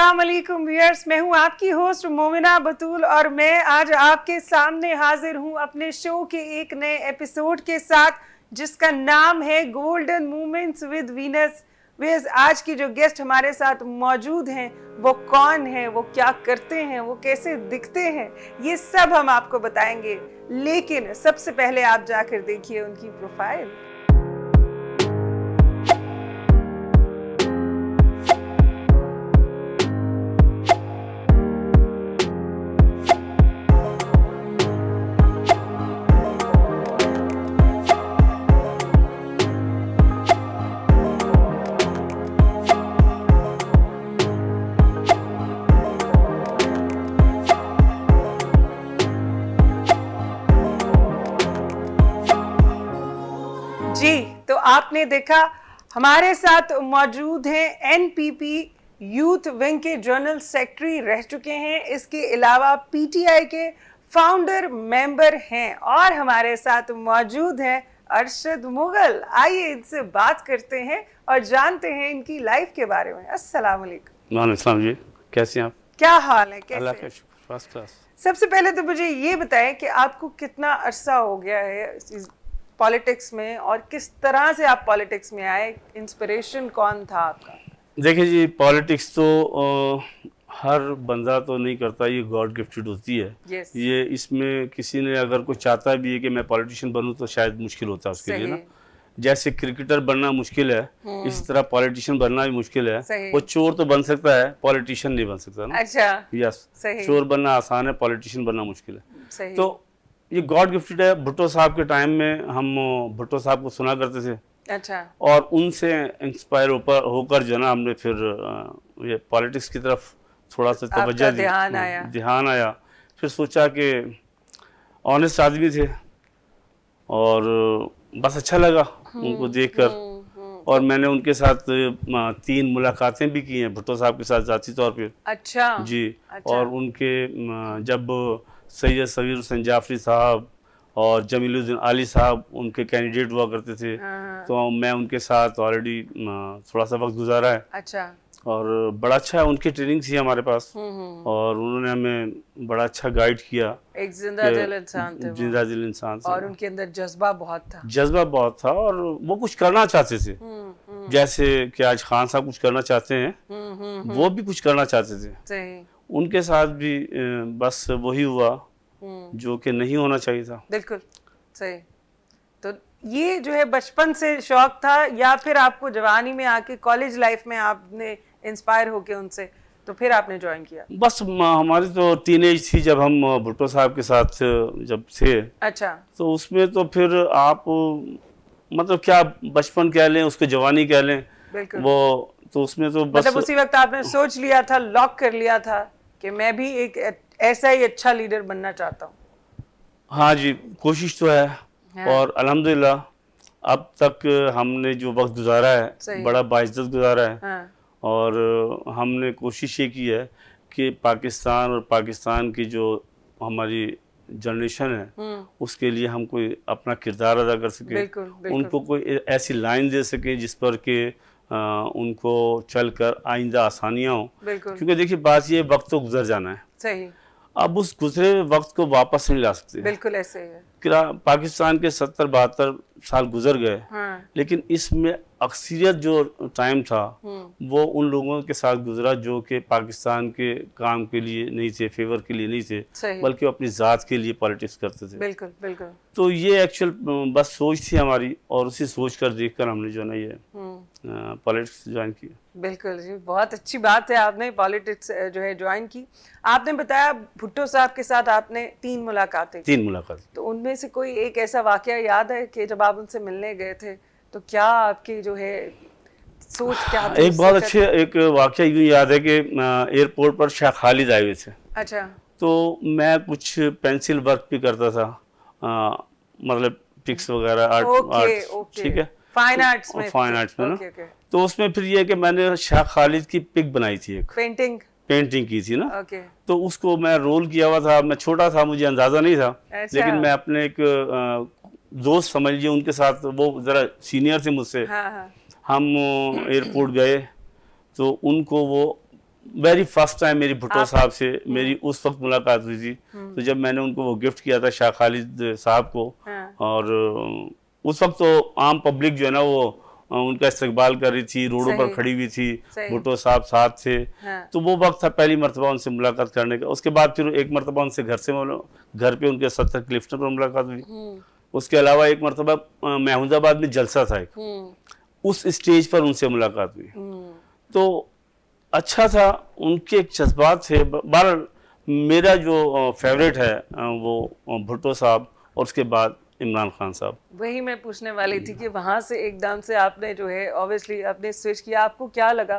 Aslam viewers मैं हूं आपकी होस्ट मोमिना बतूल और मैं आज आपके सामने हाजिर हूं अपने शो के एक नए एपिसोड के साथ जिसका नाम है गोल्डन मूमेंट्स विद वीनस वेज आज की जो गेस्ट हमारे साथ मौजूद हैं वो कौन है वो क्या करते हैं वो कैसे दिखते हैं ये सब हम आपको बताएंगे लेकिन सबसे पहले आप जाकर देखिए उनकी प्रोफाइल आपने देखा हमारे साथ मौजूद हैं एनपीपी यूथ विंग के जनरल सेक्रेटरी रह चुके हैं इसके अलावा पीटीआई के फाउंडर मेंबर हैं और हमारे साथ मौजूद हैं अरशद मुगल आइए इनसे बात करते हैं और जानते हैं इनकी लाइफ के बारे में अस्सलाम वालेकुम अस्सलाम जी कैसे हैं आप क्या हाल है कैसे अल्लाह का शुक्र फर्स्ट क्लास सबसे पहले तो मुझे ये बताएं कि आपको कितना अरसा हो गया है पॉलिटिक्स में और किस तरह से आप पॉलिटिक्स में आए इंस्पिरेशन कौन था आपका देखिए जी पॉलिटिक्स तो आ, हर बंदा तो नहीं करता ये गॉड गिफ्टेड होती है yes. ये इसमें किसी ने अगर कोई चाहता भी है कि मैं पॉलिटिशियन बनूं तो शायद मुश्किल होता है उसके लिए ना जैसे क्रिकेटर बनना मुश्किल है हम्म। इस तरह पॉलिटिशियन बनना भी मुश्किल है वो चोर तो बन सकता है पॉलिटिशियन नहीं बन सकता ना अच्छा यस चोर बनना आसान है पॉलिटिशियन बनना मुश्किल है तो ये गॉड गिफ्टेड है भुट्टो साहब के टाइम में हम भुट्टो साहब को सुना करते थे अच्छा और उनसे इंस्पायर होकर होकर जो ना हमने फिर ये पॉलिटिक्स की तरफ थोड़ा सा तवज्जो ध्यान हाँ, आया ध्यान आया फिर सोचा कि ऑनेस्ट आदमी थे और बस अच्छा लगा हम्म, उनको देखकर हम्म, हम्म। और मैंने उनके साथ तीन मुलाकातें भी की हैं भुट्टो साहब के साथ जाती तौर पे अच्छा जी अच्छा। और उनके जब सैयद सबीर हुसैन जाफरी साहब और जमीलुद्दीन अली साहब उनके कैंडिडेट हुआ करते थे हाँ, हाँ। तो मैं उनके साथ ऑलरेडी थोड़ा सा वक्त गुजारा है अच्छा और बड़ा अच्छा है उनकी ट्रेनिंग थी हमारे पास हम्म, हम्म। और उन्होंने हमें बड़ा अच्छा गाइड किया एक जिंदा दिल इंसान जिंदा दिल इंसान और उनके अंदर जज्बा बहुत था जज्बा बहुत था और वो कुछ करना चाहते थे हम्म, जैसे कि आज खान साहब कुछ करना चाहते हैं वो भी कुछ करना चाहते थे उनके साथ भी बस वही हुआ हम्म। जो कि नहीं होना चाहिए था बिल्कुल सही तो ये जो है बचपन से शौक था या फिर आपको जवानी में आके कॉलेज लाइफ में आपने इंस्पायर होके उनसे तो फिर आपने ज्वाइन किया बस हमारी तो टीन एज थी जब हम भुट्टो साहब के साथ जब थे अच्छा तो उसमें तो फिर आप मतलब क्या बचपन कह लें उसको जवानी कह लें वो तो उसमें तो बस मतलब उसी वक्त आपने सोच लिया था लॉक कर लिया था कि मैं भी एक ऐसा ही अच्छा लीडर बनना चाहता हूँ हाँ जी कोशिश तो है, है। हाँ। और अलहमदिल्ला अब तक हमने जो वक्त गुजारा है बड़ा बाइज्जत गुजारा है हाँ। और हमने कोशिश ये की है कि पाकिस्तान और पाकिस्तान की जो हमारी जनरेशन है हम्म। उसके लिए हम कोई अपना किरदार अदा कर सके बिल्कुल, बिल्कुल। उनको कोई ऐसी लाइन दे सके जिस पर के आ, उनको चल कर आइंदा आसानियाँ हो क्योंकि देखिए बात ये वक्त तो गुजर जाना है सही अब उस गुजरे वक्त को वापस नहीं ला सकते बिल्कुल ऐसे ही है पाकिस्तान के सत्तर बहत्तर साल गुजर गए हाँ। लेकिन इसमें अक्सरियत जो टाइम था हम्म। वो उन लोगों के साथ गुजरा जो कि पाकिस्तान के काम के लिए नहीं थे फेवर के लिए नहीं थे बल्कि अपनी ज़ात के लिए पॉलिटिक्स करते थे बिल्कुल बिल्कुल तो ये एक्चुअल बस सोच थी हमारी और उसी सोच कर देख कर हमने जो है ये पॉलिटिक्स ज्वाइन की बिल्कुल जी बहुत अच्छी बात है आपने पॉलिटिक्स जो है ज्वाइन की आपने बताया भुट्टो साहब के साथ आपने तीन मुलाकातें तीन मुलाकात तो उनमें से कोई एक ऐसा वाक्य याद है कि जब आप उनसे मिलने गए थे तो क्या आपकी जो है सोच क्या एक बहुत अच्छे एक वाक्य यूँ याद है कि एयरपोर्ट पर शाह खालिद आए हुए थे अच्छा तो मैं कुछ पेंसिल वर्क भी करता था आ, मतलब पिक्स वगैरह आर्ट आर्ट ठीक है फाइन आर्ट्स तो में फाइन आर्ट्स तो, में ना तो उसमें फिर ये कि मैंने शाह खालिद की पिक बनाई थी एक पेंटिंग पेंटिंग की थी ना okay. तो उसको मैं रोल किया हुआ था मैं छोटा था मुझे अंदाजा नहीं था अच्छा। लेकिन मैं अपने एक दोस्त समझिए उनके साथ वो ज़रा सीनियर थे मुझसे हाँ, हाँ। हम एयरपोर्ट गए तो उनको वो वेरी फर्स्ट टाइम मेरी भुट्टो साहब से हम्म। मेरी उस वक्त मुलाकात हुई थी हम्म। तो जब मैंने उनको वो गिफ्ट किया था शाह खालिद साहब को हाँ। और उस वक्त तो आम पब्लिक जो है ना वो उनका इस्तकबाल कर रही थी रोडों पर खड़ी हुई थी भुट्टो साहब साथ थे हाँ। तो वो वक्त था पहली मरतबा उनसे मुलाकात करने का उसके बाद फिर एक मरतबा उनसे घर से घर पे उनके सत्तर क्लिफ्टन पर मुलाकात हुई हम्म। उसके अलावा एक मरतबा महमूदाबाद में जलसा था एक हम्म। उस स्टेज पर उनसे मुलाकात हुई हम्म। तो अच्छा था उनके एक जज्बात थे बहरहाल मेरा जो फेवरेट है वो भुट्टो साहब और उसके बाद इमरान खान साहब वही मैं पूछने वाली थी कि वहाँ से एकदम से आपने जो है ऑब्वियसली आपने स्विच किया आपको क्या लगा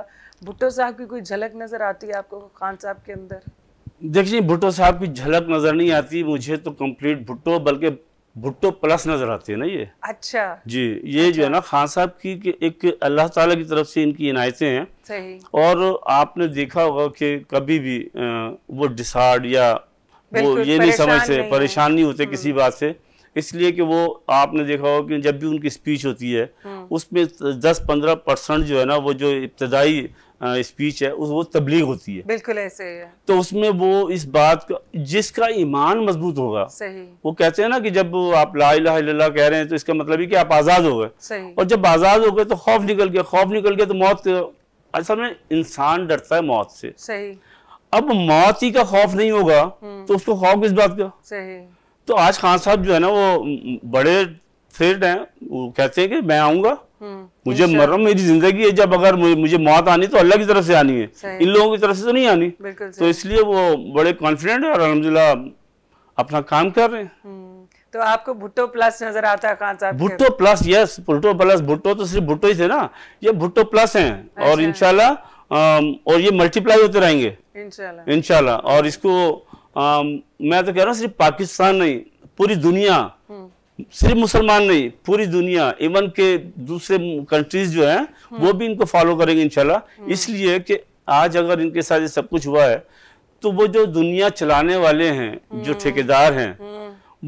भुट्टो साहब की कोई झलक नज़र आती है आपको खान साहब के अंदर देखिए भुट्टो साहब की झलक नज़र नहीं आती मुझे तो कंप्लीट भुट्टो बल्कि भुट्टो प्लस नजर आती है ना ये अच्छा जी ये अच्छा। जो है ना खान साहब की एक अल्लाह ताला की तरफ से इनकी इनायतें हैं सही और आपने देखा होगा कि कभी भी वो डिसार्ड या वो ये नहीं समझते परेशान नहीं होते हम्म। किसी बात से इसलिए कि वो आपने देखा होगा कि जब भी उनकी स्पीच होती है हम्म। उसमें दस पंद्रह परसेंट जो है ना वो जो इब्तदाई स्पीच है उस वो तबलीग होती है बिल्कुल ऐसे ही है तो उसमें वो इस बात का जिसका ईमान मजबूत होगा सही वो कहते हैं ना कि जब आप ला कह रहे हैं तो इसका मतलब ही कि आप आज़ाद हो गए और जब आज़ाद हो गए तो खौफ निकल गया खौफ निकल गया तो मौत असल में इंसान डरता है मौत से सही अब मौत ही का खौफ नहीं होगा हम्म। तो उसको खौफ किस बात का सही तो आज खान साहब जो है ना वो बड़े सेठ हैं वो कहते हैं कि मैं आऊंगा हम्म। मुझे मरना मेरी जिंदगी है जब अगर मुझे मौत आनी तो अल्लाह की तरफ से आनी है इन लोगों की तरफ से तो नहीं आनी तो इसलिए वो बड़े कॉन्फिडेंट है और अलहमदुल्ला अपना काम कर रहे हैं हम्म। तो आपको भुट्टो प्लस नजर आता है कहाँ साहब Bhutto plus yes Bhutto plus Bhutto तो सिर्फ भुट्टो ही थे ना ये भुट्टो प्लस हैं और अच्छा। इनशाला और ये मल्टीप्लाई होते रहेंगे इनशाला इनशाला और इसको आ, मैं तो कह रहा हूँ सिर्फ पाकिस्तान नहीं पूरी दुनिया हम्म। सिर्फ मुसलमान नहीं पूरी दुनिया इवन के दूसरे कंट्रीज जो हैं हम्म। वो भी इनको फॉलो करेंगे इंशाल्लाह हम्म। इसलिए कि आज अगर इनके साथ ये सब कुछ हुआ है तो वो जो दुनिया चलाने वाले हैं जो हम्म। ठेकेदार हैं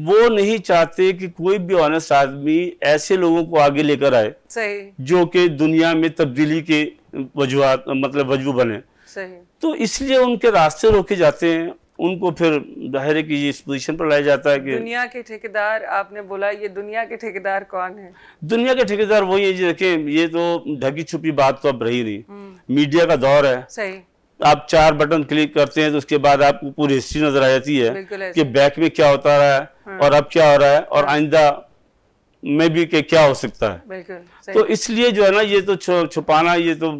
वो नहीं चाहते कि कोई भी ऑनेस्ट आदमी ऐसे लोगों को आगे लेकर आए जो कि दुनिया में तब्दीली के वजुहत मतलब वजू बने तो इसलिए उनके रास्ते रोके जाते हैं उनको फिर जाहिर है कि ये इस पोजीशन पर लाया जाता है कि दुनिया के ठेकेदार आपने बोला ये दुनिया के ठेकेदार कौन है दुनिया के ठेकेदार वही है जी देखें ये तो ढकी छुपी बात तो अब रही नहीं हम्म। मीडिया का दौर है सही आप चार बटन क्लिक करते हैं तो उसके बाद आपको पूरी हिस्ट्री नजर आ जाती है कि बैक में क्या होता रहा है हाँ। और अब क्या हो रहा है और हाँ। आइंदा में भी के क्या हो सकता है तो इसलिए जो है ना ये तो छुपाना ये तो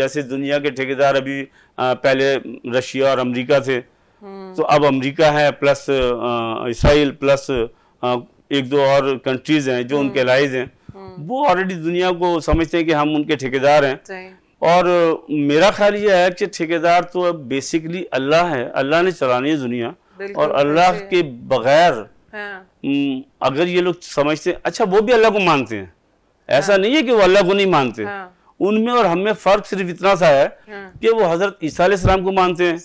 जैसे दुनिया के ठेकेदार अभी पहले रशिया और अमेरिका थे हम्म। तो अब अमेरिका है प्लस इसराइल प्लस एक दो और कंट्रीज हैं जो उनके लाइज हम्म। हैं हम्म। वो ऑलरेडी दुनिया को समझते हैं कि हम उनके ठेकेदार हैं और मेरा ख्याल ये है कि ठेकेदार तो अब बेसिकली अल्लाह है अल्लाह ने चलानी है दुनिया और अल्लाह के बगैर हाँ। अगर ये लोग समझते हैं अच्छा वो भी अल्लाह को मानते हैं ऐसा हाँ। नहीं है कि वो अल्लाह को नहीं मानते हाँ। उनमें और हमें फर्क सिर्फ इतना सा है कि वो हजरत ईसा को मानते हैं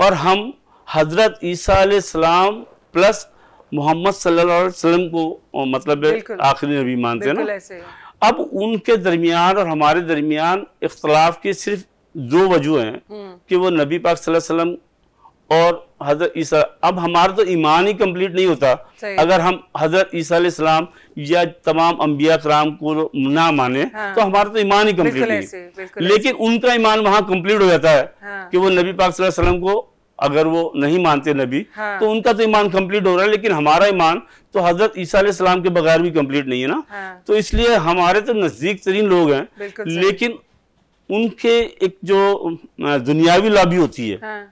और हम हजरत ईसा सलाम प्लस मोहम्मद सल्लल्लाहु अलैहि वसल्लम को मतलब आखिरी नबी मानते हैं ना अब उनके दरमियान और हमारे दरमियान इख्तलाफ की सिर्फ दो वजूह हैं हम्म। कि वो नबी पाक सल्लल्लाहु अलैहि वसल्लम और हजरत ईसा अब हमारा तो ईमान ही कंप्लीट नहीं होता अगर हम हजरत ईसा या तमाम अम्बिया कराम को ना माने हाँ। तो हमारा तो ईमान ही कम्प्लीट नहीं लेकिन उनका ईमान वहाँ कंप्लीट हो जाता है हाँ। कि वो नबी पाक वसल्लम को अगर वो नहीं मानते नबी हाँ। तो उनका तो ईमान कंप्लीट हो रहा है लेकिन हमारा ईमान तो हजरत ईसा के बगैर भी कम्प्लीट नहीं है ना हाँ। तो इसलिए हमारे तो नजदीक तरीन लोग हैं लेकिन उनके एक जो दुनियावी लॉबी होती है हाँ।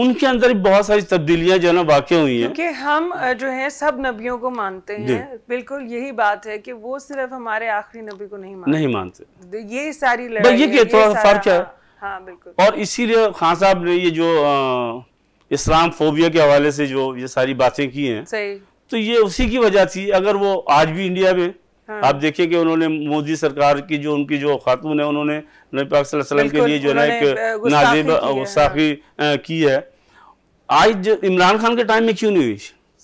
उनके अंदर बहुत सारी तब्दीलियां जो है ना वाक़ हुई हैं क्योंकि हम जो है सब नबियों को मानते हैं बिल्कुल यही बात है कि वो सिर्फ हमारे आखिरी नबी को नहीं मानते नहीं मानते तो ये सारी लड़ाई ये, ये थोड़ा फर्क है हाँ, बिल्कुल और इसीलिए खान साहब ने ये जो इस्लाम फोबिया के हवाले से जो ये सारी बातें की हैं तो ये उसी की वजह थी अगर वो आज भी इंडिया में हाँ। आप देखिए कि उन्होंने मोदी सरकार की जो उनकी जो खातून है उन्होंने नबी पाक वसल्लम के लिए जो है एक नाजिब हाँ। गुस्ताखी की है आज इमरान खान के टाइम में क्यों नहीं हुई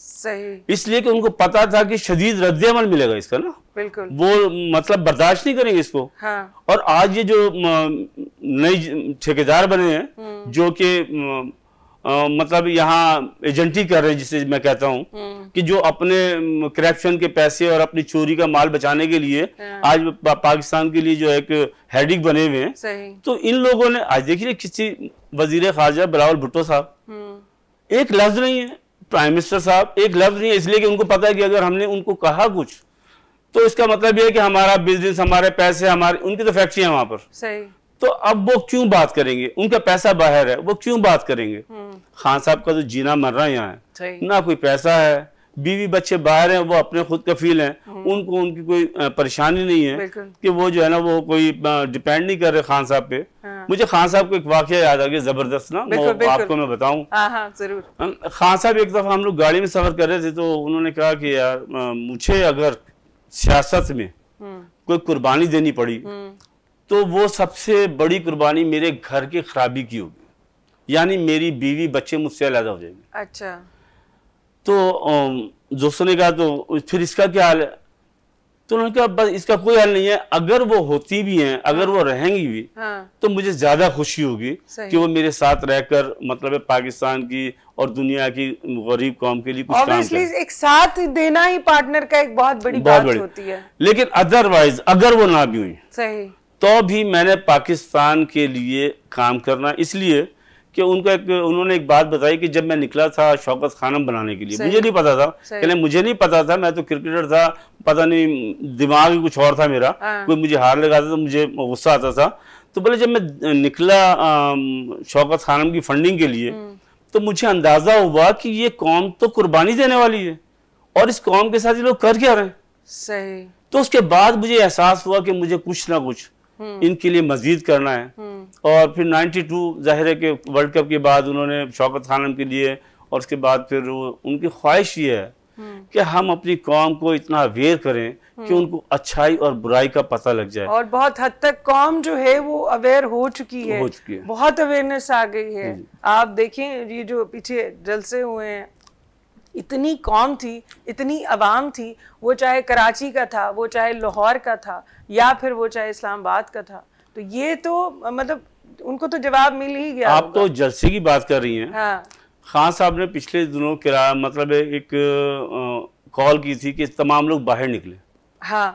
सही इसलिए कि उनको पता था कि शदीद रद्द अमल मिलेगा इसका ना बिल्कुल वो मतलब बर्दाश्त नहीं करेंगे इसको हाँ। और आज ये जो नए ठेकेदार बने हैं हम्म। जो कि मतलब यहाँ एजेंटी कर रहे हैं जिसे मैं कहता हूँ हम्म। कि जो अपने करप्शन के पैसे और अपनी चोरी का माल बचाने के लिए हाँ। आज पा, पाकिस्तान के लिए जो एक हेडिक बने हुए हैं तो इन लोगों ने आज देखिए किसी वजीर खारजा बिलावल भुट्टो साहब हम्म। एक लफ्ज नहीं है प्राइम मिनिस्टर साहब एक लफ्ज नहीं है इसलिए कि उनको पता है कि अगर हमने उनको कहा कुछ तो इसका मतलब यह है कि हमारा बिजनेस हमारे पैसे हमारे उनकी तो फैक्ट्री है वहां पर सही तो अब वो क्यों बात करेंगे उनका पैसा बाहर है वो क्यों बात करेंगे हम्म। खान साहब का तो जीना मर रहा यहाँ ना कोई पैसा है बीवी बच्चे बाहर हैं वो अपने खुद कफील हैं हम्म। उनको उनकी कोई परेशानी नहीं है कि वो जो है ना वो कोई डिपेंड नहीं कर रहे खान साहब पे हाँ। मुझे खान साहब को एक वाक्य याद आ गया जबरदस्त ना बिल्कुल, बिल्कुल। आपको मैं बताऊं हाँ, हाँ, जरूर खान साहब एक दफा हम लोग गाड़ी में सफर कर रहे थे तो उन्होंने कहा कि यार मुझे अगर सियासत में हम्म। कोई कुर्बानी देनी पड़ी तो वो सबसे बड़ी कुर्बानी मेरे घर की खराबी की होगी यानी मेरी बीवी बच्चे मुझसे अलहदा हो जाएंगे अच्छा तो दोस्तों ने कहा तो फिर इसका क्या हाल है तो उन्होंने कहा बस इसका कोई हल नहीं है अगर वो होती भी हैं अगर हाँ। वो रहेंगी भी हाँ। तो मुझे ज्यादा खुशी होगी कि वो मेरे साथ रहकर मतलब पाकिस्तान की और दुनिया की गरीब कौम के लिए कुछ काम एक साथ देना ही पार्टनर का एक बहुत बड़ी बहुत बात बड़ी। होती है लेकिन अदरवाइज अगर वो ना भी हुई सही तो भी मैंने पाकिस्तान के लिए काम करना इसलिए कि उनका एक उन्होंने एक बात बताई कि जब मैं निकला था शौकत खानम बनाने के लिए मुझे नहीं पता था कहने मुझे नहीं पता था मैं तो क्रिकेटर था पता नहीं दिमाग ही कुछ और था मेरा हाँ। कोई मुझे हार लगाता तो मुझे गुस्सा आता था तो बोले जब मैं निकला शौकत खानम की फंडिंग के लिए हम्म। तो मुझे अंदाजा हुआ कि ये कौम तो कुर्बानी देने वाली है और इस कौम के साथ ये लोग कर क्या रहे हैं सही तो उसके बाद मुझे एहसास हुआ कि मुझे कुछ ना कुछ हम्म। इनके लिए मजीद करना है हम्म। और फिर 92 जाहिर है कि वर्ल्ड कप के बाद उन्होंने शौकत खानम के लिए और उसके बाद फिर उनकी ख्वाहिश ये है हम्म। कि हम अपनी कौम को इतना अवेयर करें कि उनको अच्छाई और बुराई का पता लग जाए और बहुत हद तक कौम जो है वो अवेयर हो चुकी है हो चुकी है बहुत अवेयरनेस आ गई है आप देखें ये जो पीछे जलसे हुए हैं इतनी कौम थी इतनी आवाम थी वो चाहे कराची का था वो चाहे लाहौर का था या फिर वो चाहे इस्लामाबाद का था तो ये तो मतलब उनको तो जवाब मिल ही गया आप तो जलसे की बात कर रही हैं हाँ। खान साहब ने पिछले दिनों किराया मतलब एक कॉल की थी कि तमाम लोग बाहर निकले हाँ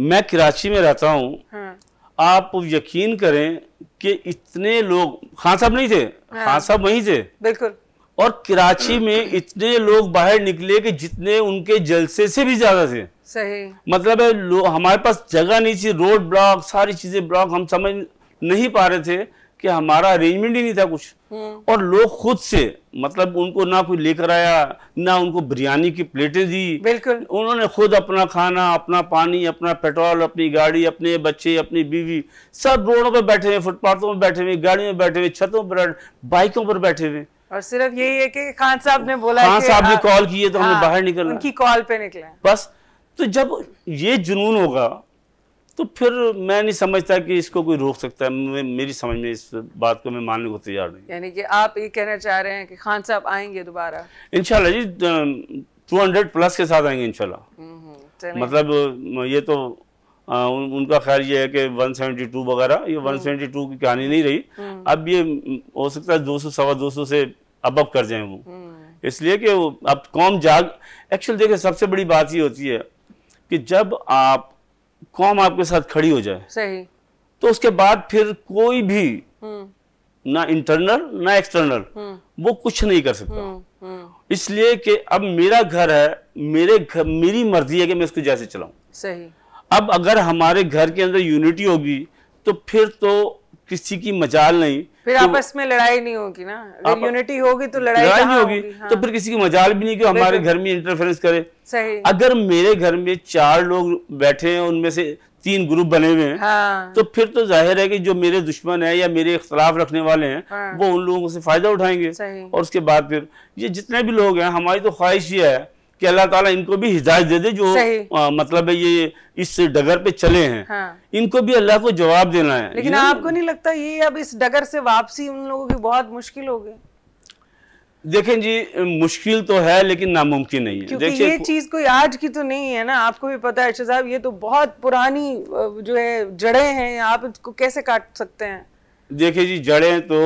मैं कराची में रहता हूँ हाँ। आप यकीन करें कि इतने लोग खान साहब नहीं थे हाँ। खान साहब वहीं थे बिल्कुल और कराची में इतने लोग बाहर निकले कि जितने उनके जलसे से भी ज्यादा थे सही मतलब है हमारे पास जगह नहीं थी रोड ब्लॉक सारी चीजें ब्लॉक हम समझ नहीं पा रहे थे कि हमारा अरेंजमेंट ही नहीं था कुछ हम्म। और लोग खुद से मतलब उनको ना कोई लेकर आया ना उनको बिरयानी की प्लेटें दी बिल्कुल उन्होंने खुद अपना खाना अपना पानी अपना पेट्रोल अपनी गाड़ी अपने बच्चे अपनी बीवी सब रोडों पर बैठे हुए फुटपाथों पर बैठे हुए गाड़ियों में बैठे हुए छतों पर बाइकों पर बैठे हुए और सिर्फ यही है कि खान साहब ने बोला खान साहब ने कॉल की है तो हमें हाँ, बाहर निकलना उनकी कॉल पे निकले बस तो जब ये जुनून होगा तो फिर मैं नहीं समझता कि इसको कोई रोक सकता है मेरी समझ में इस बात को मैं मानने को तैयार नहीं यानी कि आप ये कहना चाह रहे हैं कि खान साहब आएंगे दोबारा इनशाला जी टू हंड्रेड प्लस के साथ आएंगे इनशाला हम्म, हम्म, मतलब ये तो आ, उन, उनका खैर ये है कि 172 वगैरह ये 172 हम्म। की कहानी नहीं रही हम्म। अब ये हो सकता है दो सौ सवा दो सौ से अब अब कर जाए वो हम्म। इसलिए कि अब कौम जाग एक्चुअल देखिए सबसे बड़ी बात ये होती है कि जब आप कौम आपके साथ खड़ी हो जाए सही तो उसके बाद फिर कोई भी ना इंटरनल ना एक्सटर्नल वो कुछ नहीं कर सकता इसलिए कि अब मेरा घर है मेरे घर मेरी मर्जी है कि मैं उसको जैसे चलाऊं सही अब अगर हमारे घर के अंदर यूनिटी होगी तो फिर तो किसी की मजाल नहीं फिर तो, आपस में लड़ाई नहीं होगी ना अगर यूनिटी होगी तो लड़ाई, लड़ाई नहीं होगी, तो हाँ। तो फिर किसी की मजाल भी नहीं कि हमारे घर में इंटरफेरेंस करे सही अगर मेरे घर में चार लोग बैठे हैं उनमें से तीन ग्रुप बने हुए हैं हाँ। तो फिर तो जाहिर है कि जो मेरे दुश्मन है या मेरे इख्तलाफ रखने वाले हैं हाँ। वो उन लोगों से फायदा उठाएंगे और उसके बाद फिर ये जितने भी लोग हैं हमारी तो ख्वाहिश ये है कि अल्लाह ताला इनको भी हिदायत दे दे जो आ, मतलब है ये इस डगर पे चले हैं हाँ। इनको भी अल्लाह को जवाब देना है लेकिन आपको नहीं लगता ये अब इस डगर से वापसी उन लोगों की बहुत मुश्किल हो गई देखें जी मुश्किल तो है लेकिन नामुमकिन नहीं है क्योंकि ये चीज कोई आज की तो नहीं है ना आपको भी पता है अच्छा साहब ये तो बहुत पुरानी जो है जड़े हैं आप इसको कैसे काट सकते हैं देखिए जी जड़े तो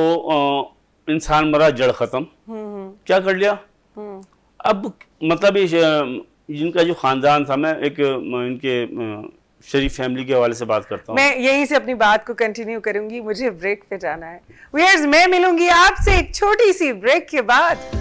इंसान मरा जड़ खत्म हम्म, हम्म। क्या कर लिया हम्म। अब मतलब ये जिनका जो ख़ानदान था मैं एक इनके शरीफ फैमिली के हवाले से बात करता हूँ मैं यहीं से अपनी बात को कंटिन्यू करूंगी मुझे ब्रेक पे जाना है मैं मिलूंगी आपसे एक छोटी सी ब्रेक के बाद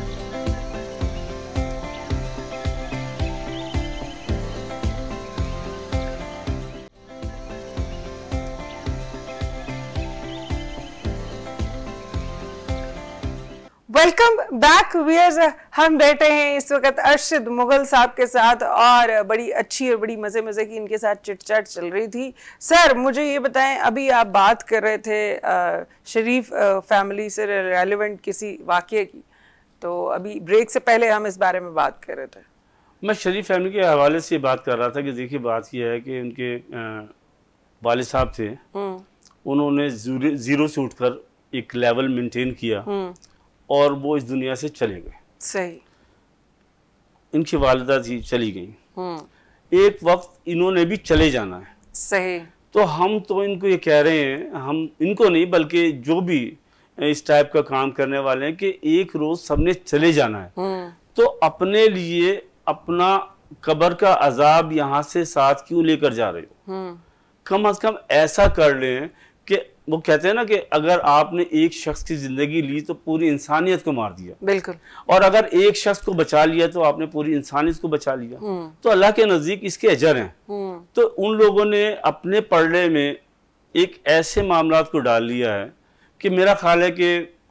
वेलकम बैक वियर्स हम बैठे हैं इस वक्त अर्शद मुगल साहब के साथ और बड़ी अच्छी और बड़ी मज़े मज़े की इनके साथ चिटचाट चल रही थी सर मुझे ये बताएं अभी आप बात कर रहे थे शरीफ फैमिली से रेलिवेंट किसी वाक्य की तो अभी ब्रेक से पहले हम इस बारे में बात कर रहे थे मैं शरीफ फैमिली के हवाले से बात कर रहा था कि देखिए बात यह है कि उनके वाले साहब थे हम्म। उन्होंने ज़ीरो से उठकर एक लेवल मेंटेन किया हम्म। और वो इस दुनिया से चले गए सही इनकी वालदा जी चली गई हम्म। एक वक्त इन्होंने भी चले जाना है सही तो हम तो इनको ये कह रहे हैं हम इनको नहीं बल्कि जो भी इस टाइप का काम करने वाले हैं कि एक रोज सबने चले जाना है हम्म। तो अपने लिए अपना कबर का अजाब यहाँ से साथ क्यों लेकर जा रहे हो हम्म। कम अज कम ऐसा कर लें वो कहते हैं ना कि अगर आपने एक शख्स की जिंदगी ली तो पूरी इंसानियत को मार दिया बिल्कुल और अगर एक शख्स को बचा लिया तो आपने पूरी इंसानियत को बचा लिया हम्म। तो अल्लाह के नजदीक इसके अजर हैं हम्म। तो उन लोगों ने अपने पढ़ने में एक ऐसे मामला को डाल लिया है कि मेरा ख्याल है कि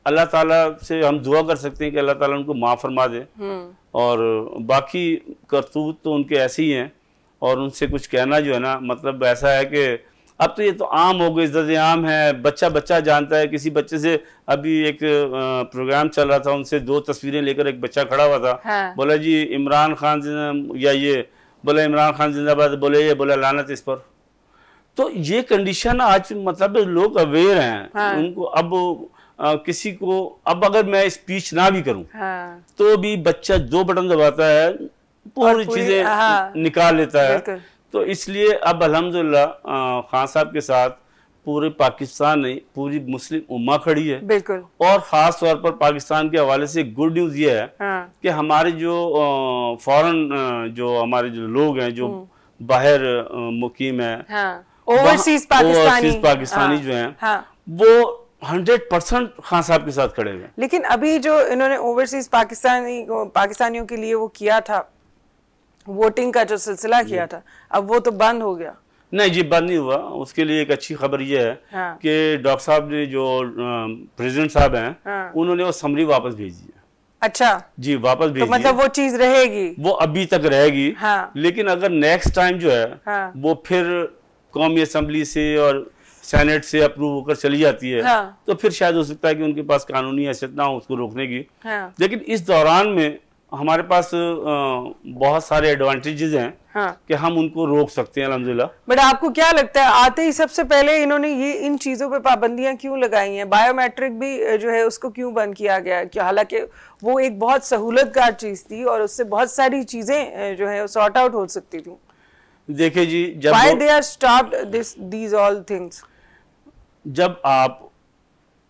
अल्लाह ताला से हम दुआ कर सकते हैं कि अल्लाह ताला उनको माफ़ फरमा दे हम्म। और बाकी करतूत तो उनके ऐसे ही हैं और उनसे कुछ कहना जो है ना मतलब ऐसा है कि अब तो ये तो आम हो गई इज्जत आम है बच्चा बच्चा जानता है किसी बच्चे से अभी एक प्रोग्राम चल रहा था उनसे दो तस्वीरें लेकर एक बच्चा खड़ा हुआ था हाँ। बोला जी इमरान खान या ये बोला इमरान खान जिंदाबाद बोले ये बोला लानत इस पर तो ये कंडीशन आज मतलब लोग अवेयर हैं हाँ। उनको अब आ, किसी को अब अगर मैं स्पीच ना भी करूं हाँ। तो भी बच्चा दो बटन दबाता है पूरी चीजें हाँ। निकाल लेता है तो इसलिए अब अलहमदिल्ला खान साहब के साथ पूरे पाकिस्तान ने पूरी मुस्लिम उम्मा खड़ी है बिल्कुल और ख़ास तौर पर पाकिस्तान के हवाले से गुड न्यूज़ ये है हाँ। कि हमारे जो फॉरेन जो हमारे जो लोग हैं जो हम्म। बाहर मुकीम है हाँ। पाकिस्तानी, पाकिस्तानी हाँ। जो हैं हाँ। वो हंड्रेड परसेंट खान साहब के साथ खड़े हुए लेकिन अभी जो इन्होंने ओवरसीज पाकिस्तानी पाकिस्तानियों के लिए वो किया था वोटिंग का जो सिलसिला किया था अब वो तो बंद हो गया नहीं जी बंद नहीं हुआ उसके लिए एक अच्छी खबर ये है हाँ। कि डॉक्टर साहब ने जो प्रेसिडेंट साहब हैं हाँ। उन्होंने वो समरी वापस भेज दी अच्छा जी वापस भेज तो मतलब वो चीज रहेगी वो अभी तक रहेगी हाँ। लेकिन अगर नेक्स्ट टाइम जो है हाँ। वो फिर कौमी असम्बली से और सेनेट से अप्रूव होकर चली जाती है हाँ। तो फिर शायद हो सकता है कि उनके पास कानूनी हैसियत ना हो उसको रोकने की हाँ। लेकिन इस दौरान में हमारे पास बहुत सारे एडवांटेजेस हैं हाँ। कि हम उनको रोक सकते हैं अलहमदुल्ला बट आपको क्या लगता है आते ही सबसे पहले इन्होंने ये इन चीज़ों पे पाबंदियां क्यों लगाई हैं बायोमेट्रिक भी जो है उसको क्यों बंद किया गया कि हालांकि वो एक बहुत सहूलतकार चीज़ थी और उससे बहुत सारी चीज़ें जो है सॉर्ट आउट हो सकती थी देखिए जी जब Why they are stopped this, these all things? जब आप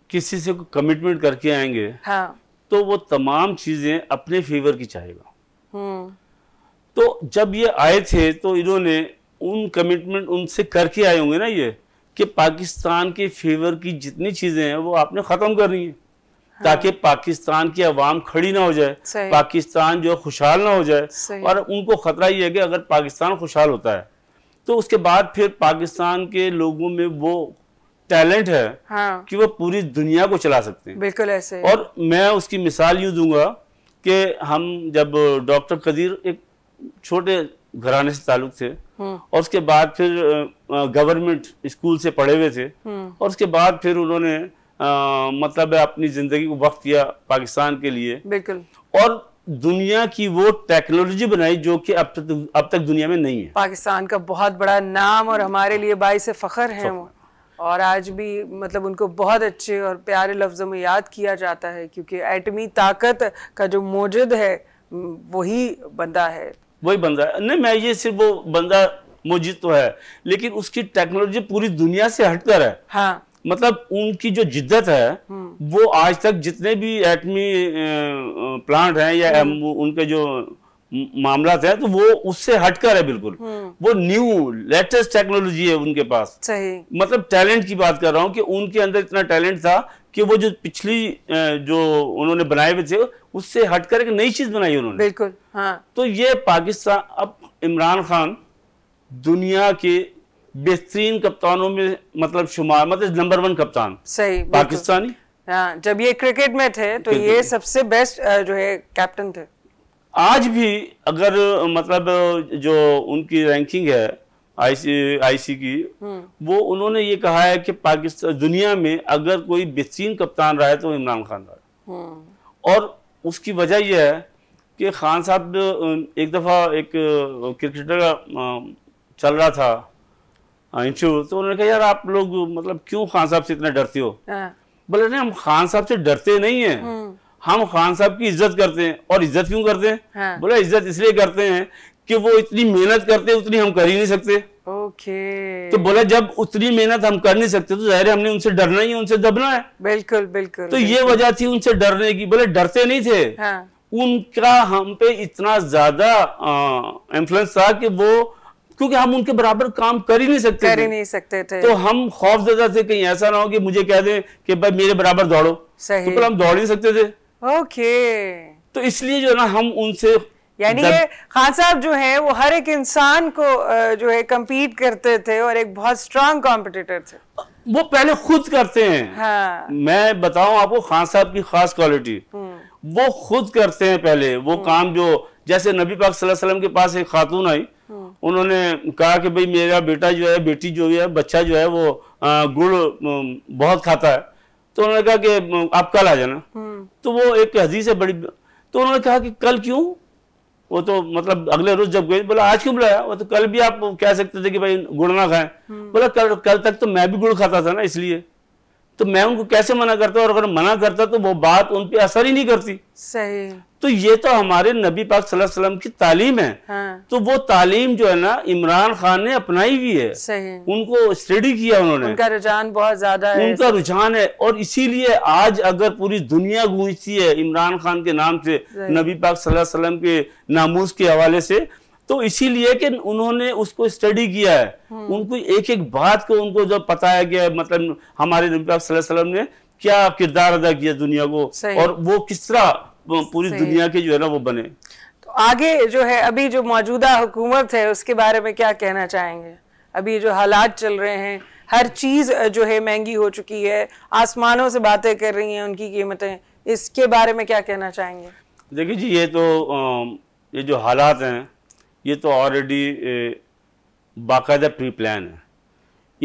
किसी से कमिटमेंट करके आएंगे हाँ तो वो तमाम चीज़ें अपने फेवर की चाहेगा हम्म। तो जब ये आए थे तो इन्होंने उन कमिटमेंट उनसे करके आए होंगे ना ये कि पाकिस्तान के फेवर की जितनी चीज़ें हैं वो आपने ख़त्म करनी है हाँ। ताकि पाकिस्तान की आवाम खड़ी ना हो जाए पाकिस्तान जो खुशहाल ना हो जाए और उनको ख़तरा ये है कि अगर पाकिस्तान खुशहाल होता है तो उसके बाद फिर पाकिस्तान के लोगों में वो टैलेंट है हाँ। कि वो पूरी दुनिया को चला सकते हैं बिल्कुल ऐसे और मैं उसकी मिसाल यू दूंगा कि हम जब डॉक्टर कदीर एक छोटे घराने से ताल्लुक थे हम्म। और उसके बाद फिर गवर्नमेंट स्कूल से पढ़े हुए थे हम्म। और उसके बाद फिर उन्होंने आ, मतलब अपनी जिंदगी को वक्त किया पाकिस्तान के लिए बिल्कुल और दुनिया की वो टेक्नोलॉजी बनाई जो कि अब तक अब तक दुनिया में नहीं है पाकिस्तान का बहुत बड़ा नाम और हमारे लिए बाई से फखर है वो और आज भी मतलब उनको बहुत अच्छे और प्यारे लफ्ज़ों में याद किया जाता है क्योंकि एटमी ताकत का जो मौजूद है वही बंदा है वही बंदा है नहीं मैं ये सिर्फ वो बंदा मौजूद तो है लेकिन उसकी टेक्नोलॉजी पूरी दुनिया से हटकर है हाँ मतलब उनकी जो जिद्दत है हम्म। वो आज तक जितने भी एटमी प्लांट हैं या हम्म। उनके जो मामला है तो वो उससे हटकर है बिल्कुल हम्म। वो न्यू लेटेस्ट टेक्नोलॉजी है उनके पास सही मतलब टैलेंट की बात कर रहा हूँ कि उनके अंदर इतना टैलेंट था कि वो जो पिछली जो उन्होंने बनाए हुए थे उससे हटकर एक नई चीज बनाई उन्होंने बिल्कुल हाँ। तो ये पाकिस्तान अब इमरान खान दुनिया के बेहतरीन कप्तानों में मतलब शुमार मतलब नंबर वन कप्तान सही पाकिस्तानी हाँ, जब ये क्रिकेट में थे तो ये सबसे बेस्ट जो है कैप्टन थे आज भी अगर मतलब जो उनकी रैंकिंग है आईसी आईसी की हम्म। वो उन्होंने ये कहा है कि पाकिस्तान दुनिया में अगर कोई बेहतरीन कप्तान रहा है तो इमरान खान रहा है हम्म। और उसकी वजह यह है कि खान साहब एक दफ़ा एक क्रिकेटर चल रहा था इंटरव्यू तो उन्होंने कहा यार आप लोग मतलब क्यों खान साहब से इतना डरते हो हाँ। बोले नहीं हम खान साहब से डरते नहीं हैं हम्म। हम खान साहब की इज्जत करते हैं और इज्जत क्यों करते हैं हाँ। बोला इज्जत इसलिए करते हैं कि वो इतनी मेहनत करते हैं उतनी हम कर ही नहीं सकते ओके तो बोला जब उतनी मेहनत हम कर नहीं सकते तो जाहिर हमने उनसे डरना ही उनसे दबना है बिल्कुल बिल्कुल तो ये वजह थी उनसे डरने की बोले डरते नहीं थे हाँ। उनका हम पे इतना ज्यादा इन्फ्लुएंस था कि वो क्योंकि हम उनके बराबर काम कर ही नहीं सकते कर ही नहीं सकते थे तो हम खौफ ज्यादा थे कहीं ऐसा ना हो कि मुझे कह दें कि भाई मेरे बराबर दौड़ो सही तो हम दौड़ ही सकते थे ओके तो इसलिए जो ना हम उनसे यानी ये खान साहब जो है वो हर एक इंसान को जो है कम्पीट करते थे और एक बहुत स्ट्रांग कॉम्पिटिटर थे वो पहले खुद करते हैं हाँ। मैं बताऊं आपको खान साहब की खास क्वालिटी हम्म। वो खुद करते हैं पहले वो हम्म। काम जो जैसे नबी पाक सल्लल्लाहु अलैहि वसल्लम के पास एक खातून आई हम्म। उन्होंने कहा कि भाई मेरा बेटा जो है बेटी जो है बच्चा जो है वो गुड़ बहुत खाता है तो उन्होंने कहा कि आप कल आ जाना हम्म। तो वो एक हजीज है बड़ी तो उन्होंने कहा कि कल क्यों वो तो मतलब अगले रोज जब गए बोला आज क्यों बुलाया वो तो कल भी आप कह सकते थे कि भाई गुड़ ना खाएं हम्म। बोला कल कल तक तो मैं भी गुड़ खाता था ना इसलिए तो मैं उनको कैसे मना करता और अगर मना करता तो वो बात उन पर असर ही नहीं करती सही तो ये तो हमारे नबी पाक वसल्लम की तालीम है हाँ। तो वो तालीम जो है ना इमरान खान ने अपनाई हुई है सही उनको स्टडी किया उन्होंने उनका रुझान बहुत ज्यादा है उनका रुझान है और इसीलिए आज अगर पूरी दुनिया गूंजती है इमरान खान के नाम से नबी पाक वसल्लम के नामूस के हवाले से तो इसीलिए कि उन्होंने उसको स्टडी किया है हाँ। उनको एक एक बात को उनको जब बताया गया मतलब हमारे वसल्लम ने क्या किरदार अदा किया दुनिया को और वो किस तरह पूरी दुनिया के जो है ना वो बने तो आगे जो है अभी जो मौजूदा हुकूमत है उसके बारे में क्या कहना चाहेंगे अभी जो हालात चल रहे हैं हर चीज़ जो है महंगी हो चुकी है आसमानों से बातें कर रही हैं उनकी कीमतें इसके बारे में क्या कहना चाहेंगे देखिए जी ये तो ये जो हालात हैं ये तो ऑलरेडी बाकायदा प्री प्लान है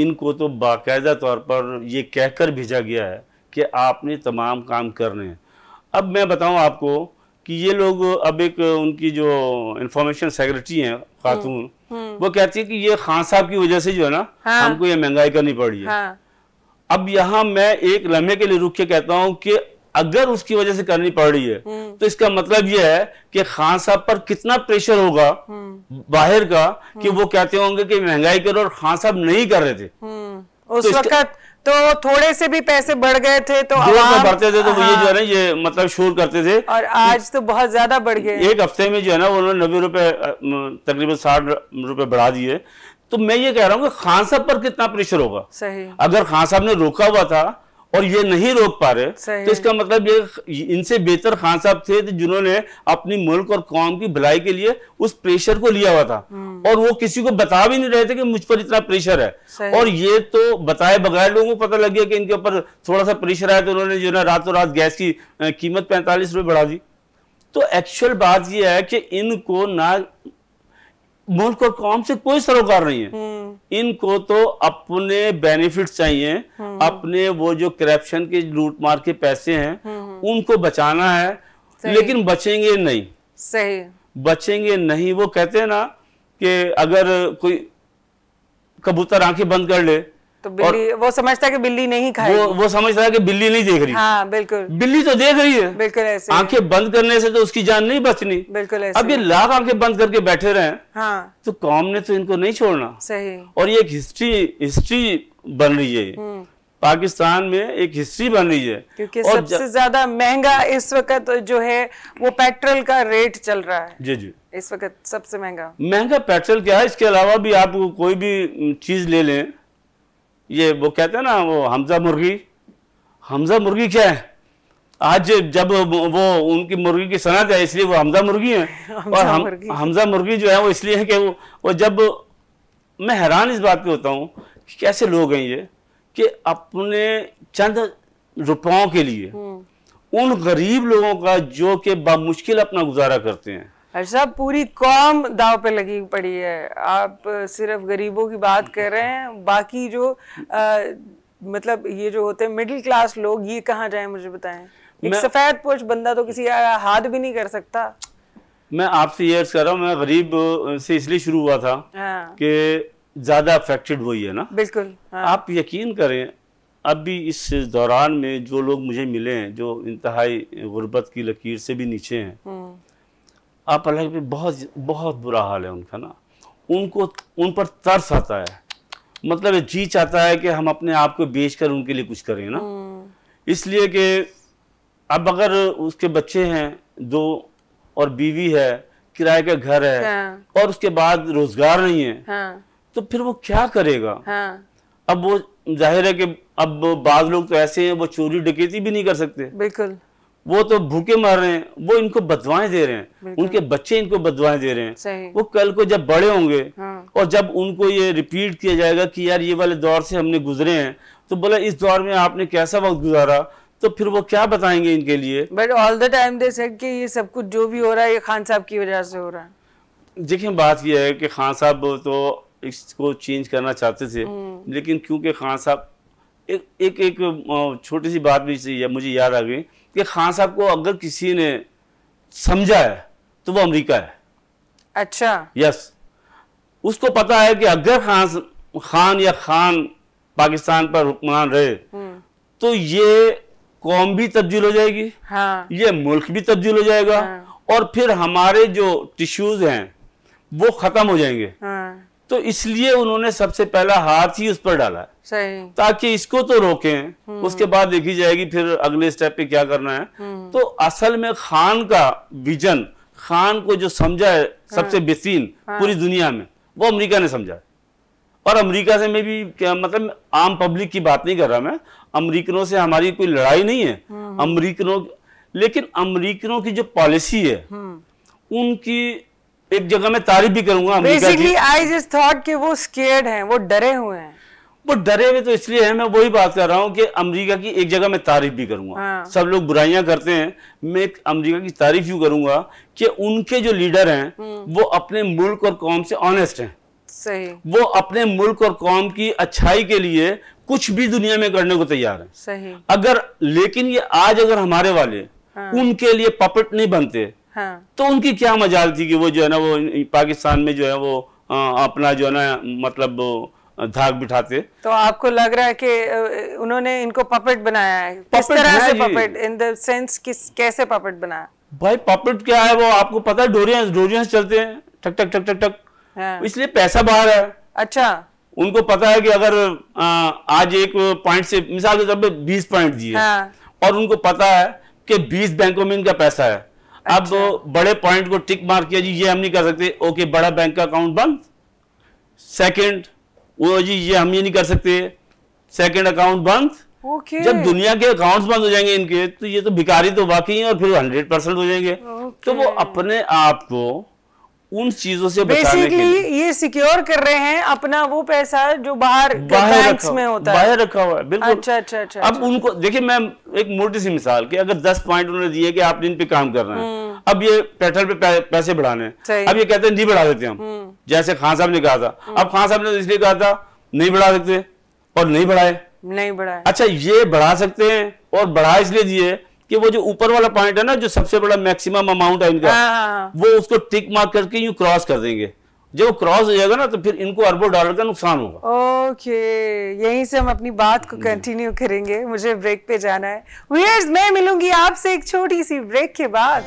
इनको तो बाकायदा तौर पर ये कहकर भेजा गया है कि आपने तमाम काम करने हैं अब मैं बताऊं आपको कि ये लोग अब एक उनकी जो इंफॉर्मेशन सेक्रेटरी हैं खातून हम्म, हम्म। वो कहती है कि ये खान साहब की वजह से जो है ना हाँ। हमको ये महंगाई करनी पड़ी है हाँ। अब यहाँ मैं एक लम्हे के लिए रुक के कहता हूँ कि अगर उसकी वजह से करनी पड़ रही है हम्म। तो इसका मतलब यह है कि खान साहब पर कितना प्रेशर होगा हम्म। बाहर का कि हम्म। वो कहते होंगे कि महंगाई करो और खान साहब नहीं कर रहे थे तो उस तो वक्त तो थोड़े से भी पैसे बढ़ गए थे तो बढ़ते थे तो हाँ। ये जो है ना ये मतलब शोर करते थे और आज तो बहुत ज्यादा बढ़ गए एक हफ्ते में जो है ना उन्होंने नब्बे रुपए तकरीबन साठ रुपए बढ़ा दिए तो मैं ये कह रहा हूँ कि खान साहब पर कितना प्रेशर होगा सही अगर खान साहब ने रोका हुआ था और ये नहीं रोक पा रहे तो इसका मतलब ये इनसे बेहतर खान साहब थे जिन्होंने अपनी मुल्क और कौम की भलाई के लिए उस प्रेशर को लिया हुआ था हम्म। और वो किसी को बता भी नहीं रहे थे कि मुझ पर इतना प्रेशर है और ये तो बताए बगैर लोगों को पता लग गया कि इनके ऊपर थोड़ा सा प्रेशर आया तो उन्होंने जो है रातों रात गैस की कीमत पैंतालीस रुपए बढ़ा दी तो एक्चुअल बात यह है कि इनको ना मुल्क और कौम से कोई सरोकार नहीं है हम्म। इनको तो अपने बेनिफिट चाहिए हम्म। अपने वो जो करप्शन के लूट मार के पैसे हैं हम्म। उनको बचाना है लेकिन बचेंगे नहीं सही बचेंगे नहीं वो कहते हैं ना कि अगर कोई कबूतर आंखें बंद कर ले तो बिल्ली वो समझता है कि बिल्ली नहीं खाएगी वो, वो समझता है कि बिल्ली नहीं देख रही हाँ बिल्कुल बिल्ली तो देख रही है बिल्कुल ऐसे आंखें बंद करने से तो उसकी जान नहीं बचनी बिल्कुल ऐसे अब ये लाख आंखें बंद करके बैठे रहे हाँ तो कॉम ने तो इनको नहीं छोड़ना सही और ये एक हिस्ट्री हिस्ट्री बन रही है हम्म। पाकिस्तान में एक हिस्ट्री बन रही है क्योंकि और सबसे ज्यादा महंगा इस वक्त जो है वो पेट्रोल का रेट चल रहा है जी जी इस वक्त सबसे महंगा महंगा पेट्रोल क्या है इसके अलावा भी आप कोई भी चीज ले लें ये वो कहते हैं ना वो हमजा मुर्गी हमजा मुर्गी क्या है आज जब वो उनकी मुर्गी की सनत है इसलिए वो हमजा मुर्गी है और हम, मुर्गी। हमजा मुर्गी जो है वो इसलिए है कि वो वो जब मैं हैरान इस बात पे होता हूँ कि कैसे लोग हैं ये कि अपने चंद रुपयों के लिए हम्म। उन गरीब लोगों का जो कि बामुश्किल अपना गुजारा करते हैं अच्छा पूरी कौम दाव पे लगी पड़ी है आप सिर्फ गरीबों की बात कर रहे हैं बाकी जो आ, मतलब ये जो होते हैं मिडिल क्लास लोग ये कहाँ जाए मुझे बताएं एक सफेद पोष बंदा तो किसी हाथ भी नहीं कर सकता मैं आपसे ये कर रहा हूँ मैं गरीब से इसलिए शुरू हुआ था हाँ। कि ज्यादा अफेक्टेड वही है ना बिल्कुल हाँ। आप यकीन करें अब भी इस दौरान में जो लोग मुझे मिले हैं जो इंतहाई गुर्बत की लकीर से भी नीचे हैं हम्म। आप अलग भी बहुत बहुत बुरा हाल है उनका ना उनको उन पर तरस आता है मतलब जी चाहता है कि हम अपने आप को बेच कर उनके लिए कुछ करें ना हम्म। इसलिए कि अब अगर उसके बच्चे हैं दो और बीवी है किराए का घर है हाँ। और उसके बाद रोजगार नहीं है हाँ। तो फिर वो क्या करेगा हाँ। अब वो जाहिर है कि अब बाद लोग तो ऐसे हैं वो चोरी डकैती भी नहीं कर सकते बिल्कुल वो तो भूखे मर रहे हैं वो इनको बदवाएं दे रहे हैं उनके बच्चे इनको बदवाएं दे रहे हैं वो कल को जब बड़े होंगे हाँ। और जब उनको ये रिपीट किया जाएगा कि यार ये वाले दौर से हमने गुजरे हैं तो बोला इस दौर में आपने कैसा वक्त गुजारा तो फिर वो क्या बताएंगे इनके लिए but all the time they said कि ये सब कुछ जो भी हो रहा है ये खान साहब की वजह से हो रहा है देखिये बात यह है कि खान साहब तो इसको चेंज करना चाहते थे हम्म। लेकिन क्योंकि खान साहब एक एक एक छोटी सी बात भी मुझे याद आ गई कि खान साहब को अगर किसी ने समझा है तो वो अमेरिका है अच्छा यस उसको पता है कि अगर खान खान या खान पाकिस्तान पर हुक्मरान रहे हम्म। तो ये कौम भी तब्दील हो जाएगी हाँ। ये मुल्क भी तब्दील हो जाएगा हाँ। और फिर हमारे जो टिश्यूज हैं वो खत्म हो जाएंगे हाँ। तो इसलिए उन्होंने सबसे पहला हाथ ही उस पर डाला है सही ताकि इसको तो रोकें हम्म। उसके बाद देखी जाएगी फिर अगले स्टेप पे क्या करना है हम्म। तो असल में खान का विजन खान को जो समझा है सबसे हाँ। बेसिन हाँ। पूरी दुनिया में वो अमेरिका ने समझा है और अमेरिका से मैं भी मतलब आम पब्लिक की बात नहीं कर रहा मैं अमरीकनों से हमारी कोई लड़ाई नहीं है हम्म। अमरीकनों लेकिन अमरीकनों की जो पॉलिसी है उनकी एक जगह मैं तारीफ भी करूंगा बेसिकली आई जस्ट थॉट कि वो स्केर्ड हैं वो डरे हुए हैं वो डरे हुए तो इसलिए है मैं वही बात कर रहा हूँ कि अमेरिका की एक जगह मैं तारीफ भी करूंगा हाँ। सब लोग बुराइयां करते हैं मैं अमेरिका की तारीफ यू करूंगा कि उनके जो लीडर हैं हम्म। वो अपने मुल्क और कौम से ऑनेस्ट हैं सही वो अपने मुल्क और कौम की अच्छाई के लिए कुछ भी दुनिया में करने को तैयार है सही अगर लेकिन ये आज अगर हमारे वाले हाँ। उनके लिए पपेट नहीं बनते हाँ। तो उनकी क्या मजाल थी कि वो जो है ना वो पाकिस्तान में जो है वो अपना जो है ना मतलब धाक बिठाते तो आपको लग रहा है कि उन्होंने इनको पपेट बनाया है किस तरह से पपेट इन द सेंस किस कैसे पपेट बनाया भाई पपेट क्या है वो आपको पता है डोरियन डोरियंस चलते हैं टक टक टक टक टक इसलिए पैसा बाहर है अच्छा उनको पता है कि अगर आज एक पॉइंट से मिसाल के तौर पर बीस पॉइंट दिए हाँ। और उनको पता है कि बीस बैंकों में इनका पैसा है अब अच्छा। बड़े पॉइंट को टिक मार किया जी ये हम नहीं कर सकते ओके बड़ा बैंक का अकाउंट बंद सेकंड वो जी ये हम ये नहीं कर सकते सेकंड अकाउंट बंद ओके जब दुनिया के अकाउंट्स बंद हो जाएंगे इनके तो ये तो भिकारी तो वाकई और फिर हंड्रेड परसेंट हो जाएंगे तो वो अपने आप को उन चीजों से बचाने के लिए ये सिक्योर कर रहे हैं अपना वो पैसा जो बाहर बैंक्स रखा, में होता बाहर रखा हुआ है बिल्कुल अच्छा अच्छा अच्छा अब अच्छा। उनको देखिए मैं एक मोटी सी मिसाल कि अगर दस पॉइंट उन्होंने दिए कि आप इन पे काम कर रहे हैं हम्म। अब ये पेट्रोल पे पैसे बढ़ाने अब ये कहते हैं नहीं बढ़ा देते हम हम्म। जैसे खान साहब ने कहा था हम्म। अब खान साहब ने तो इसलिए कहा था नहीं बढ़ा सकते और नहीं बढ़ाए नहीं बढ़ाए अच्छा ये बढ़ा सकते हैं और बढ़ा इसलिए दिए कि वो जो ऊपर वाला पॉइंट है ना जो सबसे बड़ा मैक्सिमम अमाउंट है इनका हाँ, हाँ, हाँ। वो उसको टिक मार्क करके यू क्रॉस कर देंगे जब क्रॉस हो जाएगा ना तो फिर इनको अरबों डॉलर का नुकसान होगा ओके यहीं से हम अपनी बात को कंटिन्यू करेंगे मुझे ब्रेक पे जाना है मैं मिलूंगी आपसे एक छोटी सी ब्रेक के बाद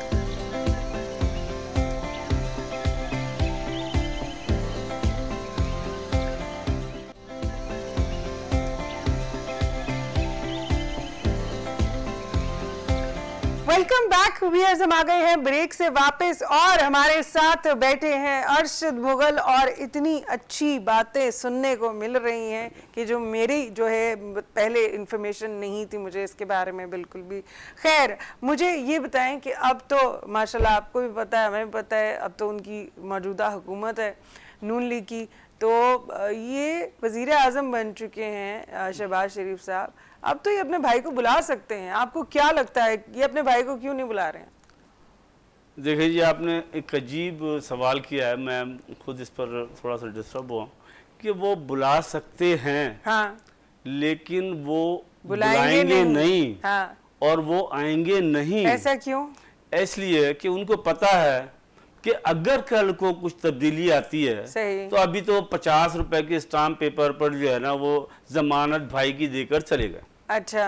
वेलकम बैक व्यूअर्स हम आ गए हैं ब्रेक से वापस और हमारे साथ बैठे हैं अर्शद मुगल और इतनी अच्छी बातें सुनने को मिल रही हैं कि जो मेरी जो है पहले इन्फॉर्मेशन नहीं थी मुझे इसके बारे में बिल्कुल भी खैर मुझे ये बताएं कि अब तो माशाल्लाह आपको भी पता है हमें भी पता है अब तो उनकी मौजूदा हुकूमत है नून लीग की तो ये वज़ी अजम बन चुके हैं शहबाज शरीफ साहब अब तो ये अपने भाई को बुला सकते हैं आपको क्या लगता है ये अपने भाई को क्यों नहीं बुला रहे हैं देखिए जी आपने एक अजीब सवाल किया है मैं खुद इस पर थोड़ा सा डिस्टर्ब हुआ कि वो बुला सकते हैं हाँ। लेकिन वो बुलाएंगे, बुलाएंगे नहीं, नहीं हाँ। और वो आएंगे नहीं ऐसा क्यों इसलिए कि उनको पता है कि अगर कल को कुछ तब्दीली आती है तो अभी तो पचास रुपए के स्टाम्प पेपर पर जो है ना वो जमानत भाई की देकर चले गए अच्छा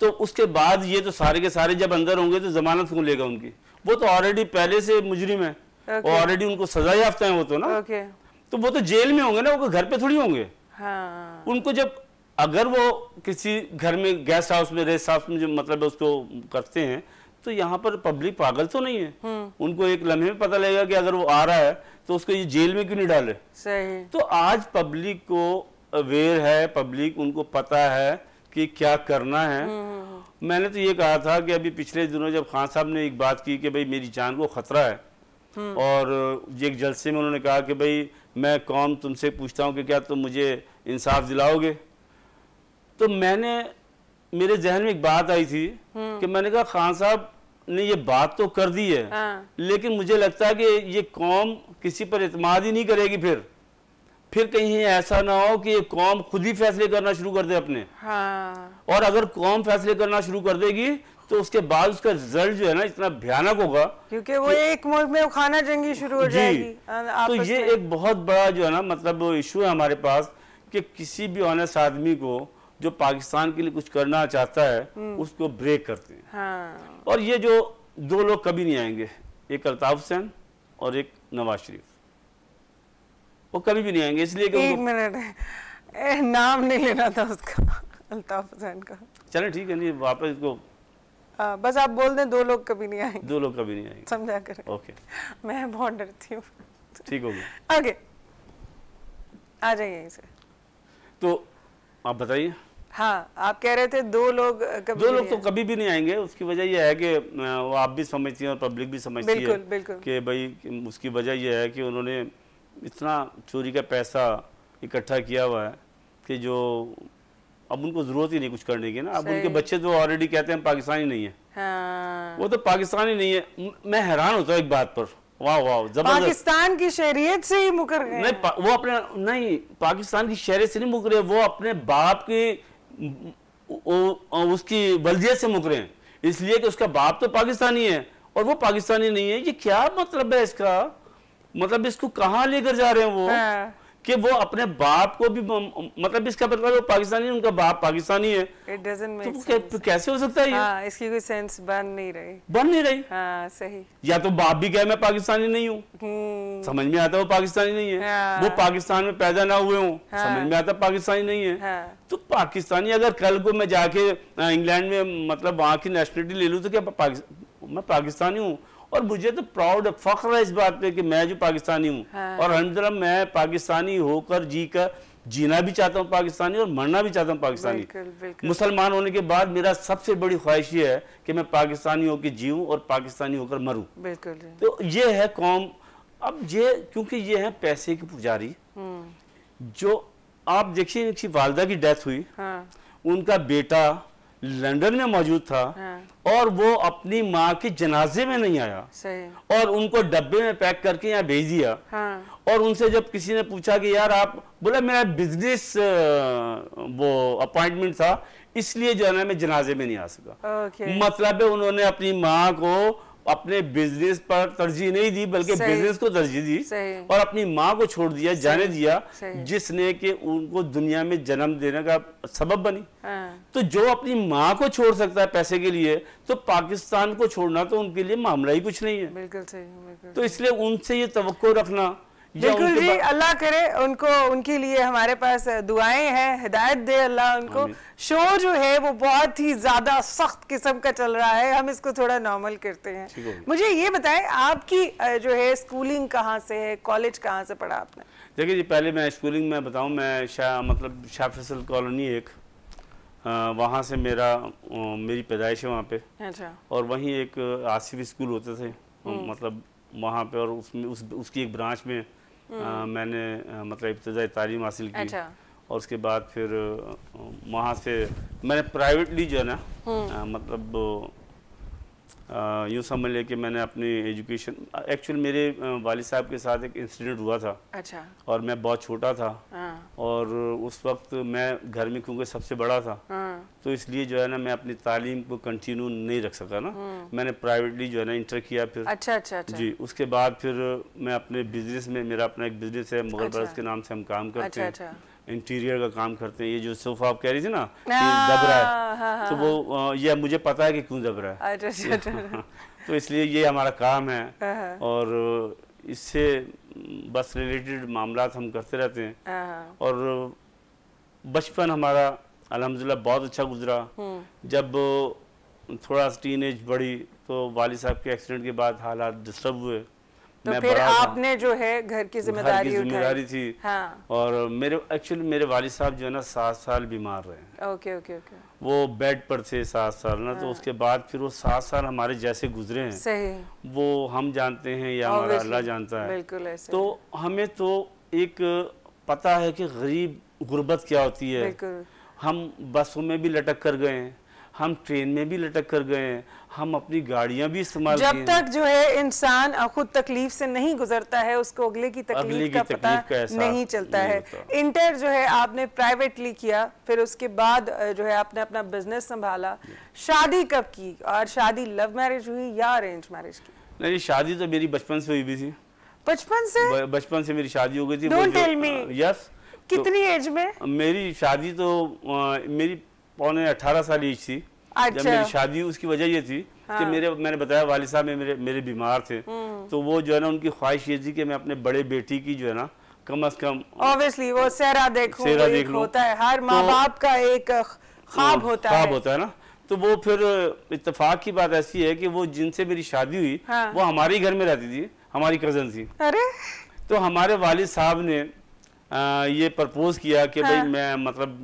तो उसके बाद ये तो सारे के सारे जब अंदर होंगे तो जमानत कौन लेगा उनकी वो तो ऑलरेडी पहले से मुजरिम है ऑलरेडी okay. उनको सजा याफ्ता है वो तो ना okay. तो वो तो जेल में होंगे ना वो घर पे थोड़ी होंगे हाँ। उनको जब अगर वो किसी घर में गेस्ट हाउस में रेस्ट हाउस में जो मतलब है उसको करते हैं तो यहाँ पर पब्लिक पागल तो नहीं है हम्म। उनको एक लम्हे में पता लगेगा कि अगर वो आ रहा है तो उसको ये जेल में क्यों नहीं डाले सही तो आज पब्लिक को अवेयर है पब्लिक उनको पता है कि क्या करना है हम्म, हम्म, हम्म। मैंने तो ये कहा था कि अभी पिछले दिनों जब खान साहब ने एक बात की कि भाई मेरी जान को ख़तरा है और एक जलसे में उन्होंने कहा कि भाई मैं कौम तुमसे पूछता हूँ कि क्या तुम मुझे इंसाफ दिलाओगे तो मैंने मेरे जहन में एक बात आई थी कि मैंने कहा खान साहब ने ये बात तो कर दी है हाँ। लेकिन मुझे लगता है कि ये कौम किसी पर इतमाद ही नहीं करेगी फिर फिर कहीं ऐसा ना हो कि कौम खुद ही फैसले करना शुरू कर दे अपने हाँ। और अगर कौम फैसले करना शुरू कर देगी तो उसके बाद उसका रिजल्ट जो है ना इतना भयानक होगा क्योंकि वो एक मुल्क में खाना जंगी शुरू हो जाएगी तो ये एक बहुत बड़ा जो है ना मतलब इशू है हमारे पास कि किसी भी ऑनेस्ट आदमी को जो पाकिस्तान के लिए कुछ करना चाहता है हम्म। उसको ब्रेक करते हैं हाँ। और ये जो दो लोग कभी नहीं आएंगे एक अल्ताफ हुसैन और एक नवाज शरीफ वो कभी भी नहीं आएंगे इसलिए कि एक मिनट नाम नहीं लेना था उसका अल्ताफ हुसैन का चलें ठीक है नहीं वापस इसको आ, हाँ, बस आप बोल दें दो लोग कभी नहीं आएंगे दो लोग कभी नहीं आएंगे समझा कर ओके मैं बहुत डरती हूँ ठीक हो गया आगे आ जाइए इसे तो आप बताइए हाँ आप कह रहे थे दो लोग कभी दो लोग तो कभी भी नहीं आएंगे उसकी वजह यह है कि वो आप भी समझती हैं और पब्लिक भी समझती है कि भाई उसकी वजह यह है कि उन्होंने इतना चोरी का पैसा इकट्ठा किया हुआ है कि जो अब उनको जरूरत ही नहीं कुछ करने की ना अब उनके बच्चे तो ऑलरेडी कहते हैं पाकिस्तानी नहीं है हाँ। वो तो पाकिस्तानी नहीं है मैं हैरान होता हूँ एक बात पर वाह वाह पाकिस्तान की शहरियत से ही मुकर गए नहीं पा, वो अपने नहीं पाकिस्तान की शहरियत से नहीं मुकरे वो अपने बाप की उसकी बल्दियत से मुकरे इसलिए कि उसका बाप तो पाकिस्तानी है और वो पाकिस्तानी नहीं है ये क्या मतलब है इसका मतलब इसको कहाँ लेकर जा रहे हैं वो हाँ। कि वो अपने बाप को भी मतलब इसका मतलब वो पाकिस्तानी उनका बाप पाकिस्तानी है तो तो कैसे हो सकता है ये हाँ, इसकी कोई सेंस बन नहीं रही बन नहीं रही हाँ, सही या तो बाप भी कहे मैं पाकिस्तानी नहीं हूँ हम्म। समझ में आता वो पाकिस्तानी नहीं है हाँ, वो पाकिस्तान में पैदा ना हुए हूँ हाँ, समझ में आता पाकिस्तानी नहीं है हाँ। तो पाकिस्तानी अगर कल को मैं जाके इंग्लैंड में मतलब वहाँ की नेशनलिटी ले लू तो क्या मैं पाकिस्तानी हूँ और मुझे तो प्राउड फख्र है इस बात पे कि मैं जो पाकिस्तानी हूँ हाँ। और हमदरम मैं पाकिस्तानी होकर जी कर जीना भी चाहता हूँ पाकिस्तानी और मरना भी चाहता हूँ पाकिस्तानी मुसलमान होने के बाद मेरा सबसे बड़ी ख्वाहिश ये है कि मैं पाकिस्तानी होकर जीऊँ और पाकिस्तानी होकर मरूँ तो ये है कौम अब ये क्योंकि ये है पैसे की पुजारी हम्म। जो आप देखिए वालदा की डेथ हुई हाँ। उनका बेटा लंदन में मौजूद था हाँ। और वो अपनी माँ के जनाजे में नहीं आया और उनको डब्बे में पैक करके यहाँ भेज दिया हाँ। और उनसे जब किसी ने पूछा कि यार आप बोला मेरा बिजनेस वो अपॉइंटमेंट था इसलिए जो है ना मैं जनाजे में नहीं आ सका मतलब उन्होंने अपनी माँ को अपने बिजनेस पर तरजीह नहीं दी बल्कि बिजनेस को तरजीह दी और अपनी माँ को छोड़ दिया जाने दिया जिसने कि उनको दुनिया में जन्म देने का सबब बनी हाँ। तो जो अपनी माँ को छोड़ सकता है पैसे के लिए तो पाकिस्तान को छोड़ना तो उनके लिए मामला ही कुछ नहीं है बिल्कुल सही तो इसलिए उनसे ये तो रखना बिल्कुल जी अल्लाह करे उनको उनके लिए हमारे पास दुआएं हैं हिदायत दे अल्लाह उनको शो जो है वो बहुत ही ज्यादा सख्त किस्म का चल रहा है हम इसको थोड़ा नॉर्मल करते हैं मुझे ये बताएं आपकी जो है स्कूलिंग कहाँ से है कॉलेज कहाँ से पढ़ा आपने देखिए जी पहले मैं स्कूलिंग में बताऊँ मैं शाह मतलब शाह फैसल कॉलोनी एक वहाँ से मेरा मेरी पैदाइश है वहाँ पे अच्छा। और वहीं एक आसिफ स्कूल होते थे हम्म। मतलब वहाँ पे और उसमें उस उसकी एक ब्रांच में हम्म। मैंने मतलब इब्तदाई तालीम हासिल की अच्छा। और उसके बाद फिर वहाँ से मैंने प्राइवेटली जो है ना हम्म। मतलब यूँ समझ लें कि मैंने अपनी एजुकेशन एक्चुअल मेरे वाल साहब के साथ एक इंसिडेंट हुआ था अच्छा और मैं बहुत छोटा था हाँ। और उस वक्त मैं घर में क्योंकि सबसे बड़ा था हाँ। तो इसलिए जो है ना मैं अपनी तालीम को कंटिन्यू नहीं रख सका ना हाँ। मैंने प्राइवेटली जो है ना इंटर किया फिर अच्छा अच्छा, अच्छा। जी उसके बाद फिर मैं अपने बिजनेस में मेरा अपना एक बिजनेस है मुगल अच्छा। बरस के नाम से हम काम करते अच्छा, हैं अच्छा। इंटीरियर का काम करते हैं ये जो सोफा आप कह रही थी ना हाँ, दब रहा है हाँ, हाँ, तो वो ये मुझे पता है कि क्यों दब रहा है अच्छा, अच्छा, अच्छा। तो इसलिए ये हमारा काम है और इससे बस रिलेटेड मामला हम करते रहते हैं और बचपन हमारा अलहमदिल्ला बहुत अच्छा गुजरा हम्म। जब थोड़ा टीन एज बढ़ी तो वाली साहब के एक्सीडेंट के बाद हालात डिस्टर्ब हुए तो मैं फिर आपने जो है घर की जिम्मेदारी जिम्मेदारी थी हाँ। और मेरे एक्चुअली मेरे वालिद साहब जो है ना सात साल बीमार रहे ओके ओके ओके वो बेड पर थे सात साल ना तो हाँ। तो उसके बाद फिर वो सात साल हमारे जैसे गुजरे हैं सही वो हम जानते हैं या हमारा अल्लाह जानता है बिल्कुल ऐसे तो हमें तो एक पता है कि गरीब गुर्बत क्या होती है हम बसों में भी लटक कर गए हम ट्रेन में भी लटक कर गए हम अपनी गाड़ियां भी इस्तेमाल जब तक जो है इंसान खुद तकलीफ से नहीं गुजरता है उसको अगले की तकलीफ अगले की का तकलीफ पता का नहीं चलता नहीं है इंटर जो है आपने प्राइवेटली किया फिर उसके बाद जो है आपने अपना बिजनेस संभाला शादी कब की और शादी लव मैरिज हुई या अरेंज मैरिज की नहीं शादी तो मेरी बचपन से हुई भी थी बचपन से बचपन से मेरी शादी हो गई थी डोंट टेल मी यस कितनी एज में मेरी शादी तो मेरी पौने अठारह साल एज थी अच्छा। जब मेरी अच्छा। शादी उसकी वजह ये थी हाँ। कि मेरे मैंने बताया वाले साहब मेरे मेरे बीमार थे हम्म। तो वो जो है ना उनकी ख्वाहिश ये थी कि मैं अपने बड़े बेटी की जो है ना कम अज कम ऑब्वियसली वो सेहरा देखो सेहरा देख लो होता है हर तो माँ बाप का एक ख्वाब हाँ, होता है ख्वाब होता है ना तो वो फिर इतफाक की बात ऐसी है कि वो जिनसे मेरी शादी हुई हाँ। वो हमारे ही घर में रहती थी हमारी कजन थी अरे तो हमारे वालिद साहब ने आ, ये प्रपोज किया कि हाँ। भाई मैं मतलब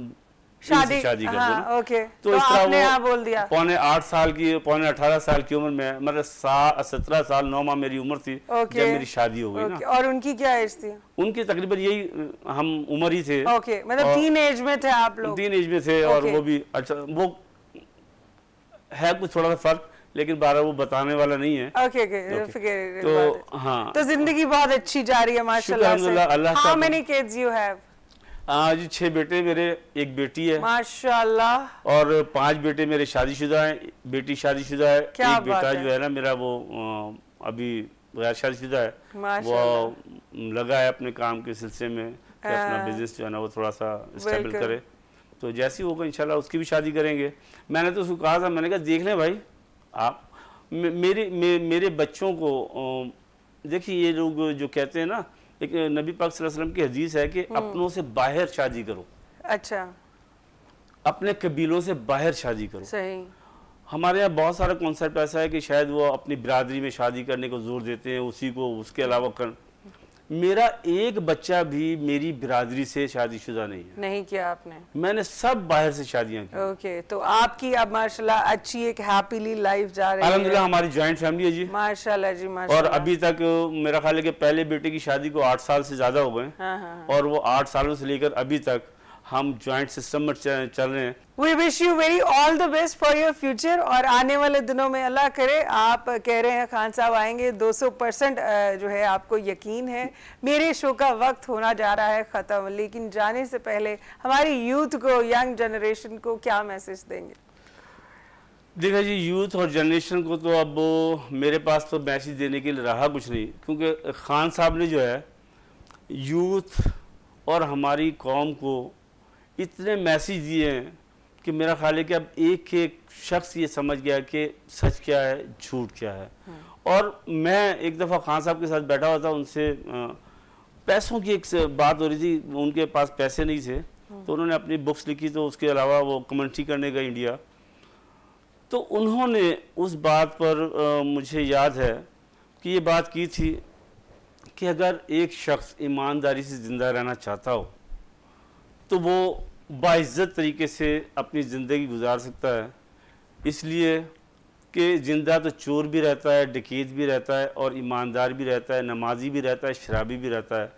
शादी शादी कर हाँ, ओके तो, तो इस तरह वो बोल दिया पौने आठ साल की पौने अठारह साल की उम्र में मतलब सा, सत्रह साल नौ माह मेरी उम्र थी जब मेरी शादी हो गई ना और उनकी क्या एज थी उनकी तकरीबन यही हम उम्र ही थे ओके मतलब तीन एज में थे आप लोग तीन एज में थे और वो भी अच्छा वो है कुछ थोड़ा सा फर्क लेकिन बारह वो बताने वाला नहीं है ओके ओके okay, तो, तो हाँ तो जिंदगी बहुत अच्छी जा रही है माशाल्लाह से how many kids you have आज छह बेटे मेरे एक बेटी है माशाल्लाह और पांच बेटे मेरे शादीशुदा हैं बेटी शादीशुदा है क्या एक बेटा है? जो है ना मेरा वो अभी गैर शादीशुदा है वो लगा है अपने काम के सिलसिले में कि हाँ। अपना बिजनेस जो है ना वो थोड़ा सा स्टेबल करे तो जैसी होगा इंशाल्लाह उसकी भी शादी करेंगे मैंने तो उसको कहा था मैंने कहा देख लें भाई आप मेरे मे, मेरे बच्चों को देखिए ये लोग जो कहते हैं ना लेकिन नबी पाक वसल्लम की हदीस है कि हम्म। अपनों से बाहर शादी करो अच्छा अपने कबीलों से बाहर शादी करो सही हमारे यहाँ बहुत सारा कॉन्सेप्ट ऐसा है कि शायद वो अपनी बिरादरी में शादी करने को जोर देते हैं उसी को उसके अलावा कर मेरा एक बच्चा भी मेरी बिरादरी से शादीशुदा नहीं है नहीं किया आपने मैंने सब बाहर से शादियां की ओके तो आपकी अब माशाल्लाह अच्छी एक हैप्पीली लाइफ जा रही है अलहमदिल्ला हमारी जॉइंट फैमिली है जी माशाल्लाह जी माशाल्लाह और अभी तक मेरा ख्याल है कि पहले बेटे की शादी को आठ साल से ज्यादा हो गए हाँ, हाँ हाँ। और वो आठ सालों से लेकर अभी तक हम ज्वाइंट सिस्टम में चल रहे हैं we wish you very all the best for your future और आने वाले दिनों में अल्लाह करे आप कह रहे हैं खान साहब आएंगे 200 परसेंट जो है आपको यकीन है मेरे शो का वक्त होना जा रहा है ख़त्म लेकिन जाने से पहले हमारी यूथ को यंग जनरेशन को क्या मैसेज देंगे देखा जी यूथ और जनरेशन को तो अब मेरे पास तो मैसेज देने के लिए रहा कुछ नहीं क्योंकि खान साहब ने जो है यूथ और हमारी कौम को इतने मैसेज दिए हैं कि मेरा ख्याल है कि अब एक एक शख्स ये समझ गया कि सच क्या है झूठ क्या है हाँ। और मैं एक दफ़ा खान साहब के साथ बैठा हुआ था उनसे पैसों की एक बात हो रही थी उनके पास पैसे नहीं थे हाँ। तो उन्होंने अपनी बुक्स लिखी तो उसके अलावा वो कमेंट्री करने का इंडिया तो उन्होंने उस बात पर आ, मुझे याद है कि ये बात की थी कि अगर एक शख्स ईमानदारी से ज़िंदा रहना चाहता हो तो वो बाइज़त तरीके से अपनी ज़िंदगी गुजार सकता है इसलिए कि जिंदा तो चोर भी रहता है डकैत भी रहता है और ईमानदार भी रहता है नमाजी भी रहता है शराबी भी रहता है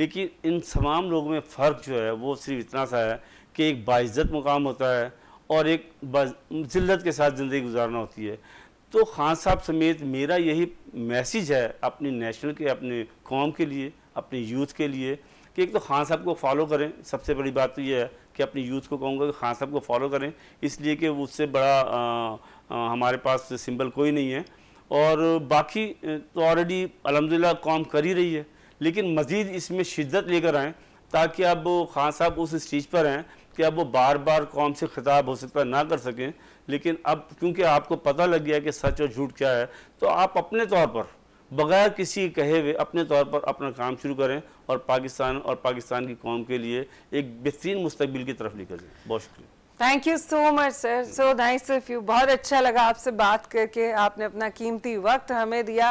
लेकिन इन तमाम लोगों में फ़र्क जो है वो सिर्फ इतना सा है कि एक बाइज़्ज़त मुकाम होता है और एक ज़िल्लत के साथ ज़िंदगी गुजारना होती है तो खान साहब समेत मेरा यही मैसेज है अपनी नेशनल के अपने कौम के लिए अपने यूथ के लिए कि एक तो खान साहब को फॉलो करें सबसे बड़ी बात तो यह है कि अपनी यूथ को कहूँगा कि खान साहब को फॉलो करें इसलिए कि उससे बड़ा आ, आ, हमारे पास सिंबल कोई नहीं है और बाकी तो ऑलरेडी अलहमदिल्ला कॉम कर ही रही है लेकिन मज़ीद इसमें शिद्दत लेकर आएँ ताकि अब खान साहब उस स्टेज पर हैं कि अब वो बार बार कौम से खिताब हो सकता ना कर सकें लेकिन अब क्योंकि आपको पता लग गया कि सच और झूठ क्या है तो आप अपने तौर पर बगैर किसी कहे हुए अपने तौर पर अपना काम शुरू करें और पाकिस्तान और पाकिस्तान की कौम के लिए एक बेहतरीन मुस्तबिल की तरफ निकल जाए बहुत शुक्रिया thank you so much sir so nice of you बहुत अच्छा लगा आपसे बात करके आपने अपना कीमती वक्त हमें दिया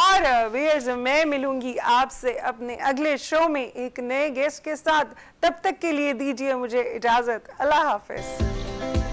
और वेयर्स uh, मैं मिलूंगी आपसे अपने अगले शो में एक नए गेस्ट के साथ तब तक के लिए दीजिए मुझे इजाज़त अल्लाह हाफिज़